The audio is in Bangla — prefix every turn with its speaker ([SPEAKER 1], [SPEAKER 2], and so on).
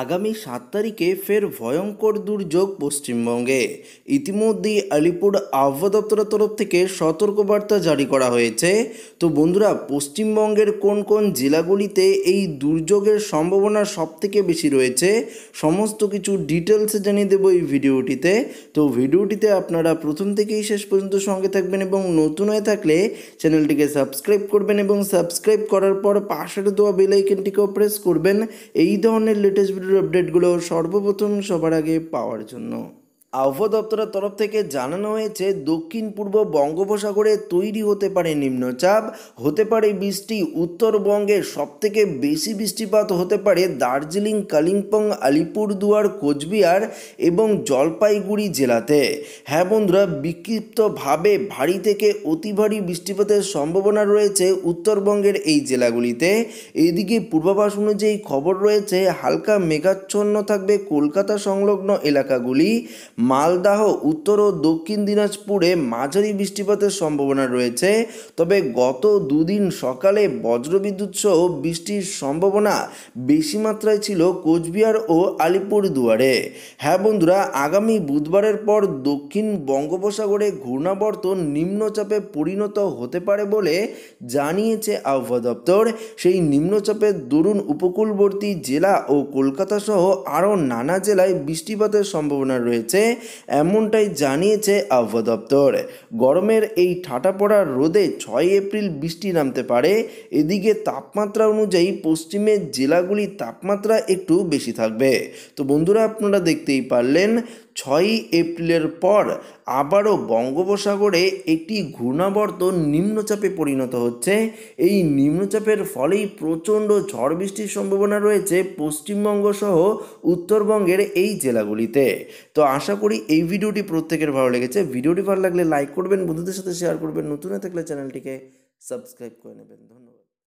[SPEAKER 1] আগামী সাত তারিখে ফের ভয়ঙ্কর দুর্যোগ পশ্চিমবঙ্গে ইতিমধ্যেই আলিপুর আবহাওয়া দপ্তরের তরফ থেকে সতর্কবার্তা জারি করা হয়েছে তো বন্ধুরা পশ্চিমবঙ্গের কোন কোন জেলাগুলিতে এই দুর্যোগের সম্ভাবনা সবথেকে বেশি রয়েছে সমস্ত কিছু ডিটেলস জানিয়ে দেবো এই ভিডিওটিতে তো ভিডিওটিতে আপনারা প্রথম থেকেই শেষ পর্যন্ত সঙ্গে থাকবেন এবং নতুন হয়ে থাকলে চ্যানেলটিকে সাবস্ক্রাইব করবেন এবং সাবস্ক্রাইব করার পর পাশের দেওয়া বেলাইকেনটিকেও প্রেস করবেন এই ধরনের লেটেস্ট ভিডিওর আপডেটগুলো সর্বপ্রথম সবার আগে পাওয়ার জন্য আবহাওয়া দপ্তরের তরফ থেকে জানানো হয়েছে দক্ষিণ পূর্ব বঙ্গোপসাগরে তৈরি হতে পারে নিম্নচাপ হতে পারে বৃষ্টি উত্তরবঙ্গে সবথেকে বেশি বৃষ্টিপাত হতে পারে দার্জিলিং কালিম্পং আলিপুরদুয়ার কোচবিহার এবং জলপাইগুড়ি জেলাতে হ্যাঁ বন্ধুরা বিক্ষিপ্তভাবে ভারী থেকে অতি ভারী বৃষ্টিপাতের সম্ভাবনা রয়েছে উত্তরবঙ্গের এই জেলাগুলিতে এদিকে পূর্বাভাস অনুযায়ী খবর রয়েছে হালকা মেঘাচ্ছন্ন থাকবে কলকাতা সংলগ্ন এলাকাগুলি মালদাহ উত্তর ও দক্ষিণ দিনাজপুরে মাঝারি বৃষ্টিপাতের সম্ভাবনা রয়েছে তবে গত দুদিন সকালে বজ্রবিদ্যুৎ সহ বৃষ্টির সম্ভাবনা বেশি মাত্রায় ছিল কোচবিহার ও আলিপুরদুয়ারে হ্যাঁ বন্ধুরা আগামী বুধবারের পর দক্ষিণ বঙ্গোপসাগরে ঘূর্ণাবর্ত নিম্নচাপে পরিণত হতে পারে বলে জানিয়েছে আবহাওয়া দপ্তর সেই নিম্নচাপের দরুন উপকূলবর্তী জেলা ও কলকাতা সহ আরও নানা জেলায় বৃষ্টিপাতের সম্ভাবনা রয়েছে এমনটাই জানিয়েছে আবহাওয়া দপ্তর গরমের এই ঠাটা পড়া রোদে ছয় এপ্রিল বৃষ্টি নামতে পারে এদিকে তাপমাত্রা অনুযায়ী পশ্চিমের জেলাগুলির তাপমাত্রা একটু বেশি থাকবে তো বন্ধুরা আপনারা দেখতেই পারলেন ছয়ই এপ্রিলের পর আবারও বঙ্গোপসাগরে একটি ঘূর্ণাবর্ত নিম্নচাপে পরিণত হচ্ছে এই নিম্নচাপের ফলেই প্রচণ্ড ঝড় বৃষ্টির সম্ভাবনা রয়েছে পশ্চিমবঙ্গ সহ উত্তরবঙ্গের এই জেলাগুলিতে তো আশা করি এই ভিডিওটি প্রত্যেকের ভালো লেগেছে ভিডিওটি ভালো লাগলে লাইক করবেন বন্ধুদের সাথে শেয়ার করবেন নতুন থাকলে চ্যানেলটিকে সাবস্ক্রাইব করে নেবেন ধন্যবাদ